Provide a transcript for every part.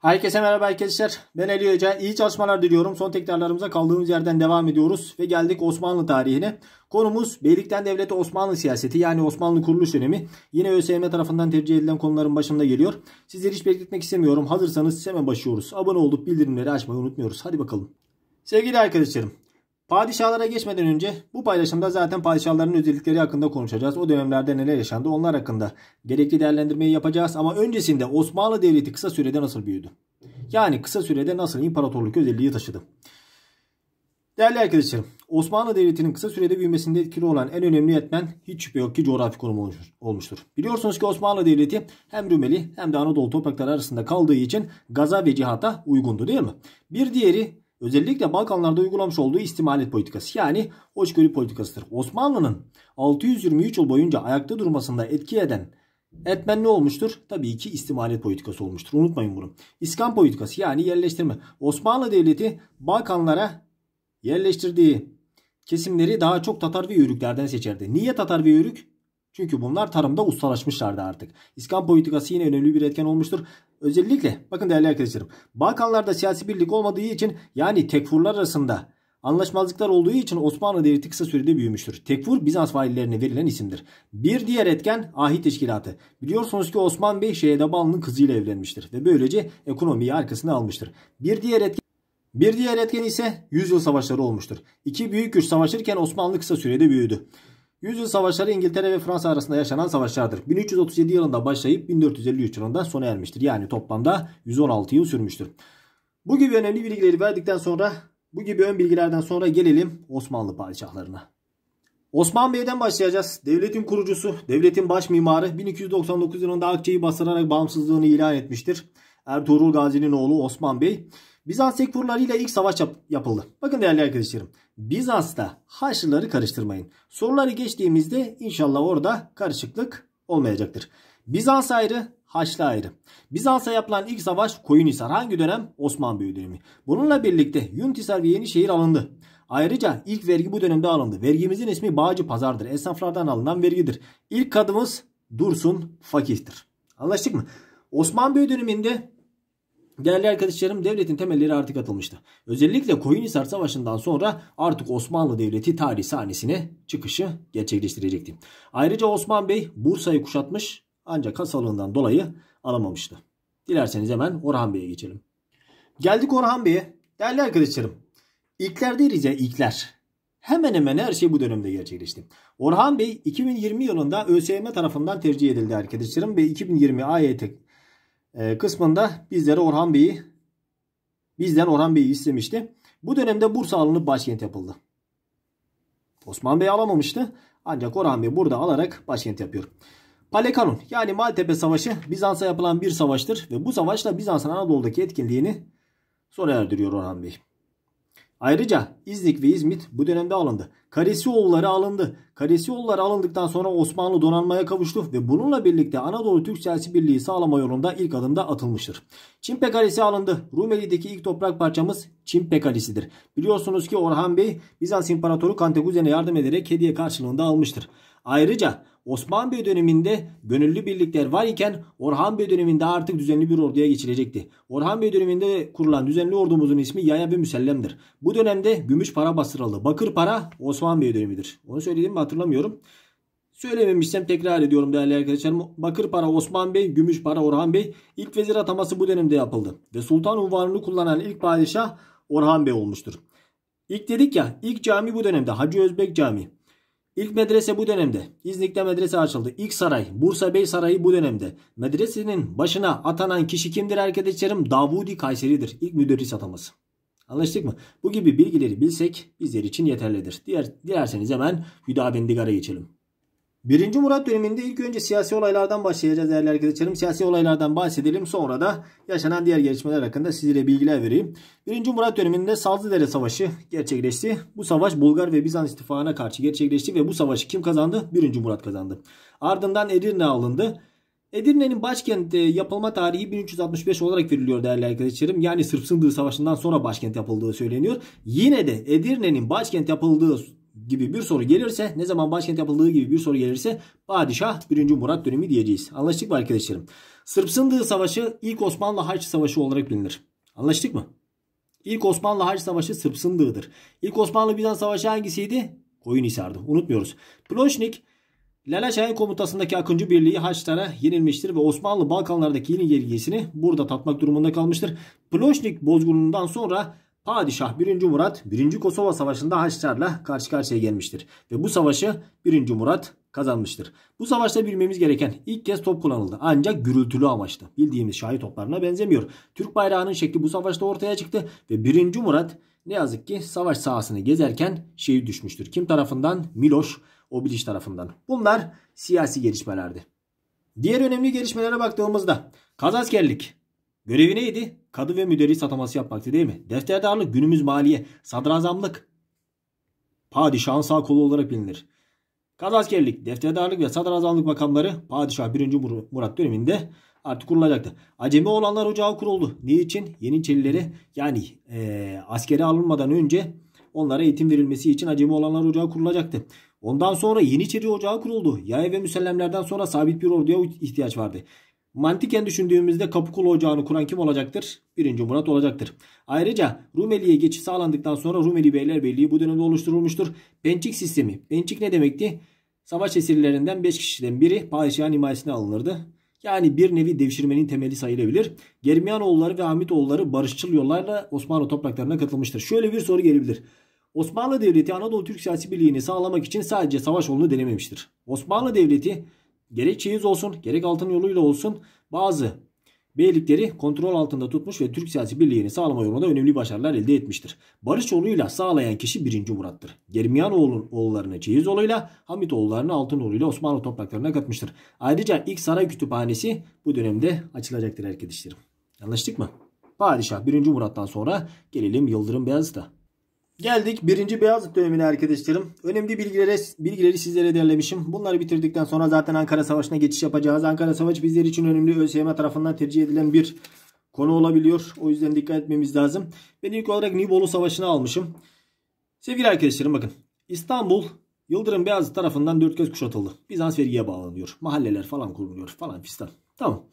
Herkese merhaba arkadaşlar. Ben Ali Hoca. İyi çalışmalar diliyorum. Son tekrarlarımıza kaldığımız yerden devam ediyoruz. Ve geldik Osmanlı tarihine. Konumuz Beylikten Devleti Osmanlı siyaseti yani Osmanlı kuruluş dönemi. Yine ÖSYM tarafından tercih edilen konuların başında geliyor. Sizleri hiç bekletmek istemiyorum. Hazırsanız hemen başlıyoruz. Abone olup bildirimleri açmayı unutmuyoruz. Hadi bakalım. Sevgili arkadaşlarım Padişahlara geçmeden önce bu paylaşımda zaten padişahların özellikleri hakkında konuşacağız. O dönemlerde neler yaşandı onlar hakkında gerekli değerlendirmeyi yapacağız. Ama öncesinde Osmanlı Devleti kısa sürede nasıl büyüdü? Yani kısa sürede nasıl imparatorluk özelliği taşıdı? Değerli arkadaşlarım, Osmanlı Devleti'nin kısa sürede büyümesinde etkili olan en önemli etmen hiç şüphe yok ki coğrafi konumu olmuştur. Biliyorsunuz ki Osmanlı Devleti hem Rumeli hem de Anadolu toprakları arasında kaldığı için gaza ve cihata uygundu değil mi? Bir diğeri özellikle Balkanlarda uygulamış olduğu istimalet politikası yani hoşgörü politikasıdır. Osmanlı'nın 623 yıl boyunca ayakta durmasında etki eden etmen ne olmuştur? Tabii ki istimalet politikası olmuştur. Unutmayın bunu. İskan politikası yani yerleştirme. Osmanlı Devleti Balkanlara yerleştirdiği kesimleri daha çok Tatar ve Yörüklerden seçerdi. Niye Tatar ve Yörük? Çünkü bunlar tarımda ustalaşmışlardı artık. İskan politikası yine önemli bir etken olmuştur. Özellikle bakın değerli arkadaşlarım Balkanlarda siyasi birlik olmadığı için yani tekfurlar arasında Anlaşmazlıklar olduğu için Osmanlı Devleti kısa sürede büyümüştür. Tekfur Bizans valilerine verilen isimdir. Bir diğer etken ahit teşkilatı. Biliyorsunuz ki Osman Bey Şehrebanlı'nın kızıyla evlenmiştir ve böylece ekonomiyi arkasına almıştır. Bir diğer etken bir diğer etken ise Yüzyıl Savaşları olmuştur. İki büyük güç savaşırken Osmanlı kısa sürede büyüdü. Yüzyıl savaşları İngiltere ve Fransa arasında yaşanan savaşlardır. 1337 yılında başlayıp 1453 yılında sona ermiştir. Yani toplamda 116 yıl sürmüştür. Bu gibi önemli bilgileri verdikten sonra bu gibi ön bilgilerden sonra gelelim Osmanlı padişahlarına. Osman Bey'den başlayacağız. Devletin kurucusu, devletin baş mimarı 1299 yılında Akçe'yi bastırarak bağımsızlığını ilan etmiştir. Ertuğrul Gazi'nin oğlu Osman Bey Bizans tekfurlarıyla ilk savaş yap yapıldı. Bakın değerli arkadaşlarım. Bizans'ta Haçlıları karıştırmayın. Soruları geçtiğimizde inşallah orada karışıklık olmayacaktır. Bizans ayrı, Haçlı ayrı. Bizans'a yapılan ilk savaş Koyunhisar. Hangi dönem? Osmanlı dönemi. Bununla birlikte Yuntisar ve Yenişehir alındı. Ayrıca ilk vergi bu dönemde alındı. Vergimizin ismi Bağcı Pazar'dır. Esnaflardan alınan vergidir. İlk kadımız Dursun Fakih'tir. Anlaştık mı? Osmanlı döneminde Değerli arkadaşlarım devletin temelleri artık atılmıştı. Özellikle Koyunhisar Savaşı'ndan sonra artık Osmanlı Devleti tarih sahnesine çıkışı gerçekleştirecekti. Ayrıca Osman Bey Bursa'yı kuşatmış ancak hastalığından dolayı alamamıştı. Dilerseniz hemen Orhan Bey'e geçelim. Geldik Orhan Bey'e. Değerli arkadaşlarım ilkler deriz ya ilkler. Hemen hemen her şey bu dönemde gerçekleşti. Orhan Bey 2020 yılında ÖSYM tarafından tercih edildi arkadaşlarım ve 2020 AYT ee, kısmında bizlere Orhan Bey'i bizden Orhan Bey'i istemişti. Bu dönemde Bursa alınıp başkent yapıldı. Osman Bey alamamıştı. Ancak Orhan Bey burada alarak başkent yapıyor. Palekanun yani Maltepe Savaşı Bizans'a yapılan bir savaştır ve bu savaşla Bizans'ın Anadolu'daki etkinliğini sona erdiriyor Orhan Bey. Ayrıca İznik ve İzmit bu dönemde alındı. Karesioğulları alındı. Karesioğulları alındıktan sonra Osmanlı donanmaya kavuştu ve bununla birlikte Anadolu Türk Siyasi Birliği sağlama yolunda ilk adımda atılmıştır. Çimpe Kalesi alındı. Rumeli'deki ilk toprak parçamız Çimpe Kalesi'dir. Biliyorsunuz ki Orhan Bey Bizans İmparatoru Kantekuzene yardım ederek hediye karşılığında almıştır. Ayrıca Osman Bey döneminde gönüllü birlikler var iken Orhan Bey döneminde artık düzenli bir orduya geçilecekti. Orhan Bey döneminde kurulan düzenli ordumuzun ismi Yaya ve Müsellem'dir. Bu dönemde gümüş para bastıralı. Bakır para Osman Bey dönemidir. Onu söyledim mi hatırlamıyorum. Söylememişsem tekrar ediyorum değerli arkadaşlarım. Bakır para Osman Bey, gümüş para Orhan Bey. İlk vezir ataması bu dönemde yapıldı. Ve sultan unvanını kullanan ilk padişah Orhan Bey olmuştur. İlk dedik ya ilk cami bu dönemde Hacı Özbek Camii. İlk medrese bu dönemde. İznik'te medrese açıldı. İlk saray, Bursa Bey Sarayı bu dönemde. Medresenin başına atanan kişi kimdir arkadaşlarım? Davudi Kayseri'dir. İlk müderris ataması. Anlaştık mı? Bu gibi bilgileri bilsek bizler için yeterlidir. Diğer, dilerseniz hemen Hüda Bendigar'a geçelim. 1. Murat döneminde ilk önce siyasi olaylardan başlayacağız değerli arkadaşlarım. Siyasi olaylardan bahsedelim sonra da yaşanan diğer gelişmeler hakkında sizlere bilgiler vereyim. 1. Murat döneminde Sazlıdere Savaşı gerçekleşti. Bu savaş Bulgar ve Bizans istifahına karşı gerçekleşti ve bu savaşı kim kazandı? 1. Murat kazandı. Ardından Edirne alındı. Edirne'nin başkenti e, yapılma tarihi 1365 olarak veriliyor değerli arkadaşlarım. Yani Sırp Sındığı Savaşı'ndan sonra başkent yapıldığı söyleniyor. Yine de Edirne'nin başkent yapıldığı gibi bir soru gelirse ne zaman başkent yapıldığı gibi bir soru gelirse Padişah 1. Murat dönemi diyeceğiz. Anlaştık mı arkadaşlarım? Sırp Sındığı Savaşı ilk Osmanlı Haç Savaşı olarak bilinir. Anlaştık mı? İlk Osmanlı Haç Savaşı Sırp Sındığı'dır. İlk Osmanlı Bizans Savaşı hangisiydi? Koyun Koyunhisar'dı. Unutmuyoruz. Ploşnik Laleçay'ın komutasındaki Akıncı Birliği Haçlara yenilmiştir ve Osmanlı Balkanlardaki yeni ilgisini burada tatmak durumunda kalmıştır. Ploşnik bozgunundan sonra Padişah 1. Murat 1. Kosova Savaşı'nda Haçlarla karşı karşıya gelmiştir ve bu savaşı 1. Murat kazanmıştır. Bu savaşta bilmemiz gereken ilk kez top kullanıldı ancak gürültülü amaçlı. Bildiğimiz şahit toplarına benzemiyor. Türk bayrağının şekli bu savaşta ortaya çıktı ve 1. Murat ne yazık ki savaş sahasını gezerken şehit düşmüştür. Kim tarafından? Miloş Obiliç tarafından. Bunlar siyasi gelişmelerdi. Diğer önemli gelişmelere baktığımızda Kazaskerlik görevi neydi? kadı ve müderris ataması yapmaktı değil mi? Defterdarlık günümüz maliye, sadrazamlık, padişahın sağ kolu olarak bilinir. askerlik, defterdarlık ve sadrazamlık makamları Padişah 1. Murat döneminde artık kurulacaktı. Acemi olanlar ocağı kuruldu. Niçin? Yeniçerileri yani e, askere alınmadan önce onlara eğitim verilmesi için acemi olanlar ocağı kurulacaktı. Ondan sonra Yeniçeri ocağı kuruldu. Yay ve müsellemlerden sonra sabit bir orduya ihtiyaç vardı. Mantiken düşündüğümüzde Kapıkulu Ocağı'nı kuran kim olacaktır? 1. Murat olacaktır. Ayrıca Rumeli'ye geçiş sağlandıktan sonra Rumeli beyler Beylerbeyliği bu dönemde oluşturulmuştur. Bençik sistemi. Bençik ne demekti? Savaş esirlerinden 5 kişiden biri padişahın himayesine alınırdı. Yani bir nevi devşirmenin temeli sayılabilir. Germiyanoğulları ve Hamitoğulları barışçıl yollarla Osmanlı topraklarına katılmıştır. Şöyle bir soru gelebilir. Osmanlı Devleti Anadolu Türk siyasi birliğini sağlamak için sadece savaş olunu denememiştir. Osmanlı Devleti gerek çeyiz olsun gerek altın yoluyla olsun bazı beylikleri kontrol altında tutmuş ve Türk siyasi birliğini sağlama yolunda önemli başarılar elde etmiştir. Barış yoluyla sağlayan kişi 1. Murat'tır. Germiyanoğlu oğullarını Çeyiz oğluyla, Hamit oğullarını Altın yoluyla Osmanlı topraklarına katmıştır. Ayrıca ilk saray kütüphanesi bu dönemde açılacaktır arkadaşlarım. Anlaştık mı? Padişah 1. Murat'tan sonra gelelim Yıldırım Beyazıt'a. Geldik birinci Beyazıt dönemine arkadaşlarım. Önemli bilgileri, bilgileri sizlere derlemişim. Bunları bitirdikten sonra zaten Ankara Savaşı'na geçiş yapacağız. Ankara Savaşı bizler için önemli ÖSYM tarafından tercih edilen bir konu olabiliyor. O yüzden dikkat etmemiz lazım. Ben ilk olarak Nibolu Savaşı'nı almışım. Sevgili arkadaşlarım bakın. İstanbul Yıldırım Beyazıt tarafından dört kez kuşatıldı. Bizans vergiye bağlanıyor. Mahalleler falan kuruluyor falan fistan. Tamam.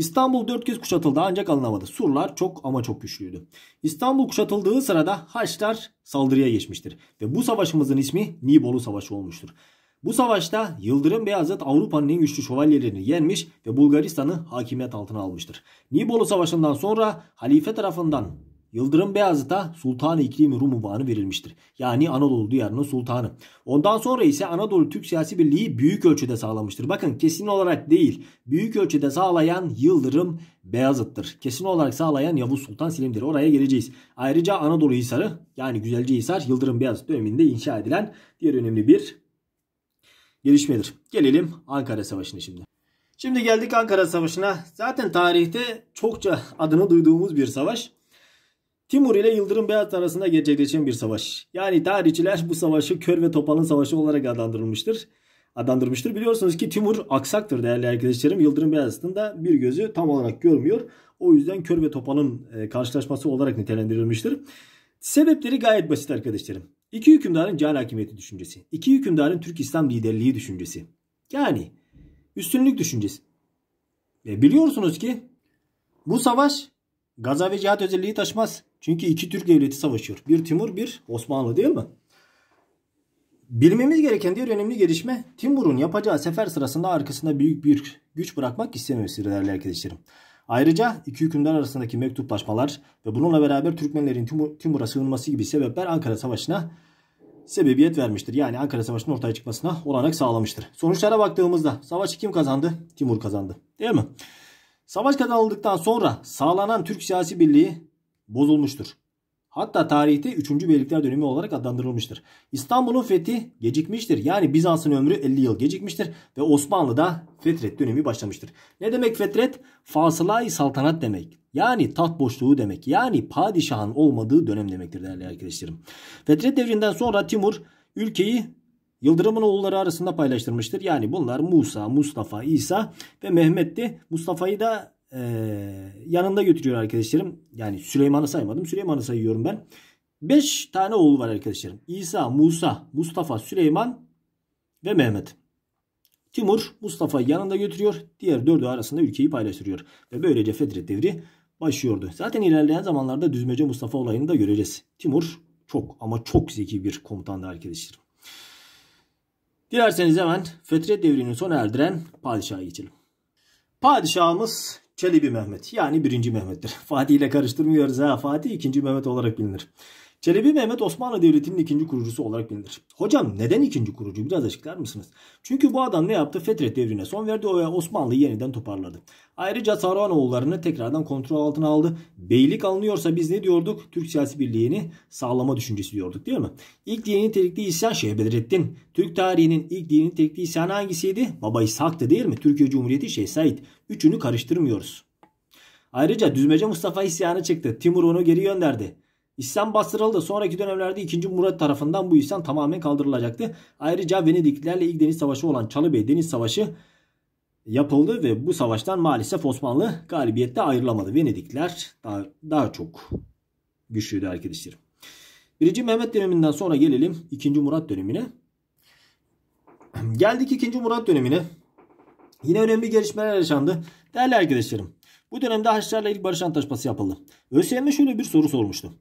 İstanbul 4 kez kuşatıldı ancak alınamadı. Surlar çok ama çok güçlüydü. İstanbul kuşatıldığı sırada Haçlar saldırıya geçmiştir. Ve bu savaşımızın ismi Nibolu Savaşı olmuştur. Bu savaşta Yıldırım Beyazıt Avrupa'nın en güçlü şövalyelerini yenmiş ve Bulgaristan'ı hakimiyet altına almıştır. Nibolu Savaşı'ndan sonra halife tarafından Yıldırım Beyazıt'a Sultan-ı İklimi Rum unvanı verilmiştir. Yani Anadolu diyarının sultanı. Ondan sonra ise Anadolu Türk Siyasi Birliği büyük ölçüde sağlamıştır. Bakın kesin olarak değil. Büyük ölçüde sağlayan Yıldırım Beyazıt'tır. Kesin olarak sağlayan Yavuz Sultan Selim'dir. Oraya geleceğiz. Ayrıca Anadolu Hisarı yani Güzelce Hisar Yıldırım Beyazıt döneminde inşa edilen diğer önemli bir gelişmedir. Gelelim Ankara Savaşı'na şimdi. Şimdi geldik Ankara Savaşı'na. Zaten tarihte çokça adını duyduğumuz bir savaş. Timur ile Yıldırım Beyazıt arasında gerçekleşen bir savaş. Yani tarihçiler bu savaşı Kör ve Topal'ın savaşı olarak adlandırılmıştır. Adlandırmıştır. Biliyorsunuz ki Timur aksaktır değerli arkadaşlarım. Yıldırım Beyazıt'ın da bir gözü tam olarak görmüyor. O yüzden Kör ve Topal'ın e, karşılaşması olarak nitelendirilmiştir. Sebepleri gayet basit arkadaşlarım. İki hükümdarın can hakimiyeti düşüncesi. İki hükümdarın Türk İslam liderliği düşüncesi. Yani üstünlük düşüncesi. Ve biliyorsunuz ki bu savaş gaza ve cihat özelliği taşmaz. Çünkü iki Türk devleti savaşıyor. Bir Timur, bir Osmanlı değil mi? Bilmemiz gereken diğer önemli gelişme Timur'un yapacağı sefer sırasında arkasında büyük bir güç bırakmak istememesi değerli arkadaşlarım. Ayrıca iki hükümdar arasındaki mektuplaşmalar ve bununla beraber Türkmenlerin Timur'a sığınması gibi sebepler Ankara Savaşı'na sebebiyet vermiştir. Yani Ankara Savaşı'nın ortaya çıkmasına olanak sağlamıştır. Sonuçlara baktığımızda savaşı kim kazandı? Timur kazandı. Değil mi? Savaş kazanıldıktan sonra sağlanan Türk siyasi birliği bozulmuştur. Hatta tarihte 3. Beylikler dönemi olarak adlandırılmıştır. İstanbul'un fethi gecikmiştir. Yani Bizans'ın ömrü 50 yıl gecikmiştir ve Osmanlı'da fetret dönemi başlamıştır. Ne demek fetret? Fasılay saltanat demek. Yani taht boşluğu demek. Yani padişahın olmadığı dönem demektir değerli arkadaşlarım. Fetret devrinden sonra Timur ülkeyi Yıldırım'ın oğulları arasında paylaştırmıştır. Yani bunlar Musa, Mustafa, İsa ve Mehmet'ti. Mustafa'yı da ee, yanında götürüyor arkadaşlarım. Yani Süleyman'ı saymadım. Süleyman'ı sayıyorum ben. 5 tane oğlu var arkadaşlarım. İsa, Musa, Mustafa, Süleyman ve Mehmet. Timur Mustafa'yı yanında götürüyor. Diğer dördü arasında ülkeyi paylaştırıyor. Ve böylece Fetret devri başlıyordu. Zaten ilerleyen zamanlarda Düzmece Mustafa olayını da göreceğiz. Timur çok ama çok zeki bir komutandı arkadaşlarım. Dilerseniz hemen Fetret devrinin sona erdiren padişaha geçelim. Padişahımız Çelebi Mehmet yani birinci Mehmet'tir. Fatih ile karıştırmıyoruz ha. Fatih ikinci Mehmet olarak bilinir. Çelebi Mehmet Osmanlı Devleti'nin ikinci kurucusu olarak bilinir. Hocam neden ikinci kurucu biraz açıklar mısınız? Çünkü bu adam ne yaptı? Fetret devrine son verdi ve Osmanlı'yı yeniden toparladı. Ayrıca Saruhan oğullarını tekrardan kontrol altına aldı. Beylik alınıyorsa biz ne diyorduk? Türk siyasi birliğini sağlama düşüncesi diyorduk değil mi? İlk dini nitelikli isyan Şeyh Bedrettin. Türk tarihinin ilk dini nitelikli isyanı hangisiydi? Baba İshak'tı değil mi? Türkiye Cumhuriyeti Şeyh Said. Üçünü karıştırmıyoruz. Ayrıca Düzmece Mustafa isyanı çıktı. Timur onu geri gönderdi. İhsan bastırıldı. Sonraki dönemlerde 2. Murat tarafından bu isyan tamamen kaldırılacaktı. Ayrıca Venediklilerle ilk deniz savaşı olan Çalıbey Deniz Savaşı yapıldı ve bu savaştan maalesef Osmanlı galibiyette ayrılamadı. Venedikler daha, daha çok güçlüydü arkadaşlarım. 1. Mehmet döneminden sonra gelelim 2. Murat dönemine. Geldik 2. Murat dönemine. Yine önemli gelişmeler yaşandı. Değerli arkadaşlarım bu dönemde Haçlılarla ilk barış antlaşması yapıldı. ÖSYM'e şöyle bir soru sormuştu.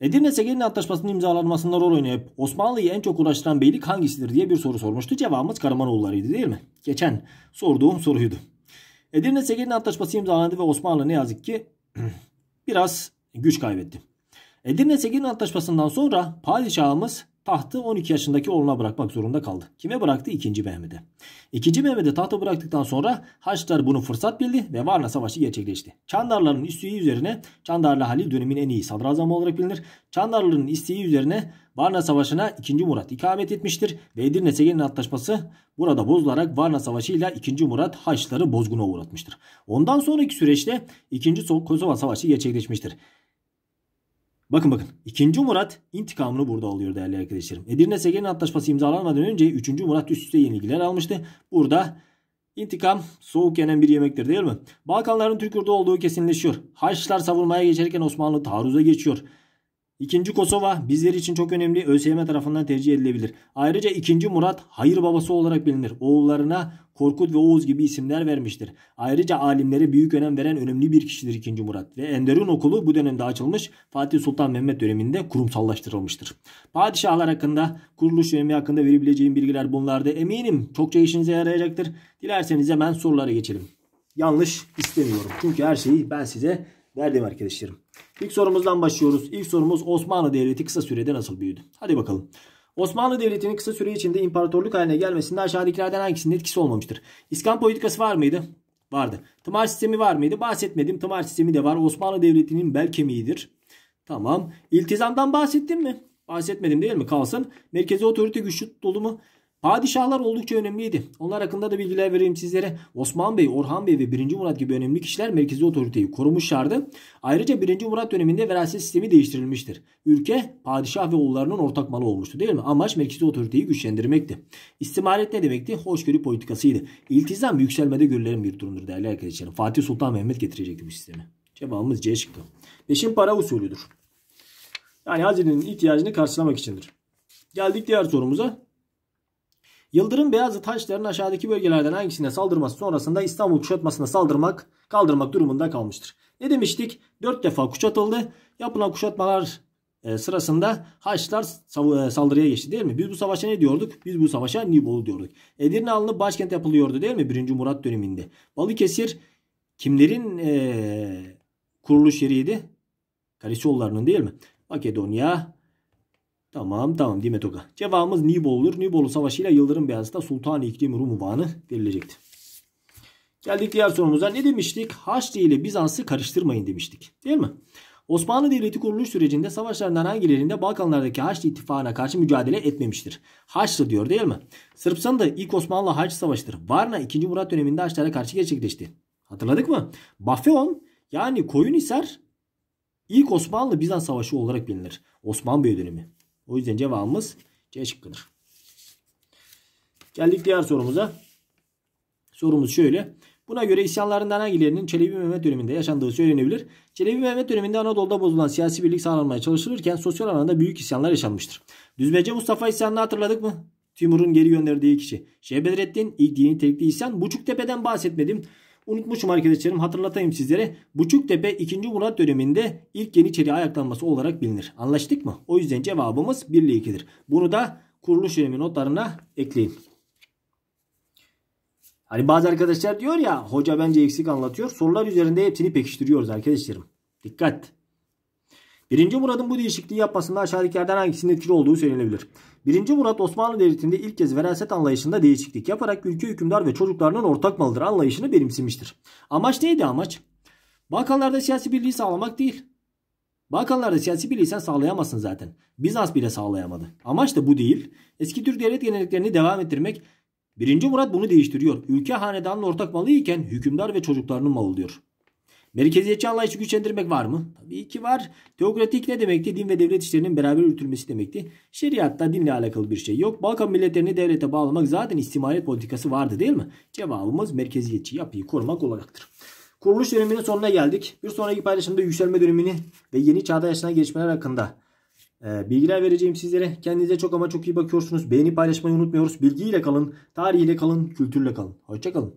Edirne Ege'nin antlaşmasının imzalanmasında rol oynayıp Osmanlı'yı en çok uğraştıran beylik hangisidir diye bir soru sormuştu. Cevabımız Karamanoğulları'ydı değil mi? Geçen sorduğum soruydu. Edirne Ege'nin antlaşması imzalandı ve Osmanlı ne yazık ki biraz güç kaybetti. Edirne Ege'nin antlaşmasından sonra padişahımız tahtı 12 yaşındaki oğluna bırakmak zorunda kaldı. Kime bıraktı? 2. Mehmet'e. 2. Mehmet'e tahtı bıraktıktan sonra Haçlılar bunu fırsat bildi ve Varna Savaşı gerçekleşti. Çandarların isteği üzerine Çandarlı Halil dönemin en iyi sadrazamı olarak bilinir. Çandarlıların isteği üzerine Varna Savaşı'na 2. Murat ikamet etmiştir ve Edirne Segenin Antlaşması burada bozularak Varna Savaşı ile 2. Murat Haçlıları bozguna uğratmıştır. Ondan sonraki süreçte 2. Kosova Savaşı gerçekleşmiştir. Bakın bakın 2. Murat intikamını burada alıyor değerli arkadaşlarım. Edirne Segen Antlaşması imzalanmadan önce 3. Murat üst üste yenilgiler almıştı. Burada intikam soğuk yenen bir yemektir değil mi? Balkanların Türk ordu olduğu kesinleşiyor. Haçlılar savunmaya geçerken Osmanlı taarruza geçiyor. İkinci Kosova bizler için çok önemli ÖSYM tarafından tercih edilebilir. Ayrıca 2. Murat hayır babası olarak bilinir. Oğullarına Korkut ve Oğuz gibi isimler vermiştir. Ayrıca alimlere büyük önem veren önemli bir kişidir 2. Murat ve Enderun Okulu bu dönemde açılmış Fatih Sultan Mehmet döneminde kurumsallaştırılmıştır. Padişahlar hakkında, kuruluş dönemi hakkında verebileceğim bilgiler bunlardı. Eminim çokça işinize yarayacaktır. Dilerseniz hemen sorulara geçelim. Yanlış istemiyorum. Çünkü her şeyi ben size Verdim arkadaşlarım. İlk sorumuzdan başlıyoruz. İlk sorumuz Osmanlı Devleti kısa sürede nasıl büyüdü? Hadi bakalım. Osmanlı Devleti'nin kısa süre içinde imparatorluk haline gelmesinde aşağıdakilerden hangisinin etkisi olmamıştır? İskan politikası var mıydı? Vardı. Tımar sistemi var mıydı? Bahsetmedim. Tımar sistemi de var. Osmanlı Devleti'nin bel kemiğidir. Tamam. İltizamdan bahsettim mi? Bahsetmedim değil mi? Kalsın. Merkezi otorite güçlü tutuldu mu? Padişahlar oldukça önemliydi. Onlar hakkında da bilgiler vereyim sizlere. Osman Bey, Orhan Bey ve 1. Murat gibi önemli kişiler merkezi otoriteyi korumuşlardı. Ayrıca 1. Murat döneminde veraset sistemi değiştirilmiştir. Ülke padişah ve oğullarının ortak malı olmuştu değil mi? Amaç merkezi otoriteyi güçlendirmekti. İstimalet ne demekti? Hoşgörü politikasıydı. İltizam yükselmede görülen bir durumdur değerli arkadaşlarım. Fatih Sultan Mehmet getirecekti bu sistemi. Cevabımız C şıkkı. Peşin para usulüdür. Yani hazinenin ihtiyacını karşılamak içindir. Geldik diğer sorumuza. Yıldırım Beyazıt Haçlıların aşağıdaki bölgelerden hangisine saldırması sonrasında İstanbul kuşatmasına saldırmak, kaldırmak durumunda kalmıştır. Ne demiştik? 4 defa kuşatıldı. Yapılan kuşatmalar e, sırasında Haçlılar e, saldırıya geçti değil mi? Biz bu savaşa ne diyorduk? Biz bu savaşa Nibolu diyorduk. Edirne alınıp başkent yapılıyordu değil mi? 1. Murat döneminde. Balıkesir kimlerin ee, kuruluş yeriydi? Kaliçoğullarının değil mi? Makedonya, Tamam tamam değil mi Toka? Cevabımız Nibolu'dur. Nibolu ile Yıldırım Beyazıt'ta Sultan-ı İklim Rum Ubanı verilecekti. Geldik diğer sorumuza. Ne demiştik? Haçlı ile Bizans'ı karıştırmayın demiştik. Değil mi? Osmanlı Devleti kuruluş sürecinde savaşlarından hangilerinde Balkanlardaki Haçlı ittifakına karşı mücadele etmemiştir? Haçlı diyor değil mi? Sırpsan da ilk Osmanlı Haçlı Savaşı'dır. Varna 2. Murat döneminde Haçlara karşı gerçekleşti. Hatırladık mı? Bafeon yani Koyunhisar ilk Osmanlı Bizans Savaşı olarak bilinir. Osmanlı Bey dönemi. O yüzden cevabımız C şıkkıdır. Geldik diğer sorumuza. Sorumuz şöyle. Buna göre isyanlarından hangilerinin Çelebi Mehmet döneminde yaşandığı söylenebilir. Çelebi Mehmet döneminde Anadolu'da bozulan siyasi birlik sağlanmaya çalışılırken sosyal alanda büyük isyanlar yaşanmıştır. Düzmece Mustafa isyanını hatırladık mı? Timur'un geri gönderdiği kişi. Şeyh Bedrettin, ilk dini tekli isyan. Buçuktepe'den bahsetmedim. Unutmuşum arkadaşlarım hatırlatayım sizlere. Buçuktepe 2. Murat döneminde ilk Yeniçeri ayaklanması olarak bilinir. Anlaştık mı? O yüzden cevabımız 1 ile 2'dir. Bunu da kuruluş dönemi notlarına ekleyin. Hani bazı arkadaşlar diyor ya hoca bence eksik anlatıyor. Sorular üzerinde hepsini pekiştiriyoruz arkadaşlarım. Dikkat. Birinci Murad'ın bu değişikliği yapmasında aşağıdakilerden hangisinin etkili olduğu söylenebilir. Birinci Murat Osmanlı Devleti'nde ilk kez veraset anlayışında değişiklik yaparak ülke hükümdar ve çocuklarının ortak malıdır anlayışını benimsemiştir. Amaç neydi amaç? Balkanlarda siyasi birliği sağlamak değil. Balkanlarda siyasi birliği sen sağlayamazsın zaten. Bizans bile sağlayamadı. Amaç da bu değil. Eski Türk devlet geleneklerini devam ettirmek. Birinci Murat bunu değiştiriyor. Ülke hanedanın ortak malı iken hükümdar ve çocuklarının malı diyor. Merkeziyetçi anlayışı güçlendirmek var mı? Tabii ki var. Teokratik ne demekti? Din ve devlet işlerinin beraber yürütülmesi demekti. Şeriatta dinle alakalı bir şey yok. Balkan milletlerini devlete bağlamak zaten istimalet politikası vardı değil mi? Cevabımız merkeziyetçi yapıyı korumak olacaktır. Kuruluş döneminin sonuna geldik. Bir sonraki paylaşımda yükselme dönemini ve yeni çağda yaşanan gelişmeler hakkında e, bilgiler vereceğim sizlere. Kendinize çok ama çok iyi bakıyorsunuz. Beğeni paylaşmayı unutmuyoruz. Bilgiyle kalın, tarihiyle kalın, kültürle kalın. Hoşçakalın.